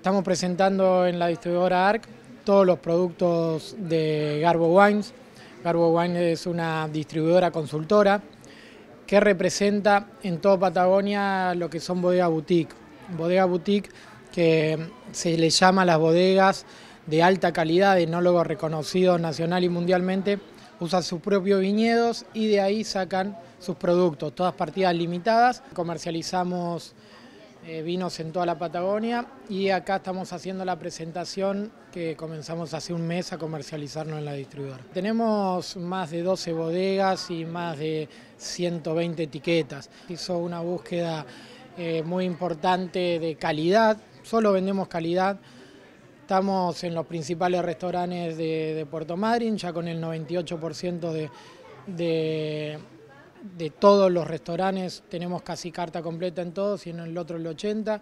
Estamos presentando en la distribuidora ARC todos los productos de Garbo Wines. Garbo Wines es una distribuidora consultora que representa en toda Patagonia lo que son bodegas boutique. Bodega boutique que se le llama las bodegas de alta calidad, de enólogos reconocidos nacional y mundialmente, usan sus propios viñedos y de ahí sacan sus productos, todas partidas limitadas. Comercializamos eh, vinos en toda la Patagonia y acá estamos haciendo la presentación que comenzamos hace un mes a comercializarnos en la distribuidora. Tenemos más de 12 bodegas y más de 120 etiquetas. Hizo una búsqueda eh, muy importante de calidad, solo vendemos calidad. Estamos en los principales restaurantes de, Puerto Madryn, ya con el 98% de de todos los restaurantes tenemos casi carta completa en todos, y en el otro el 80%.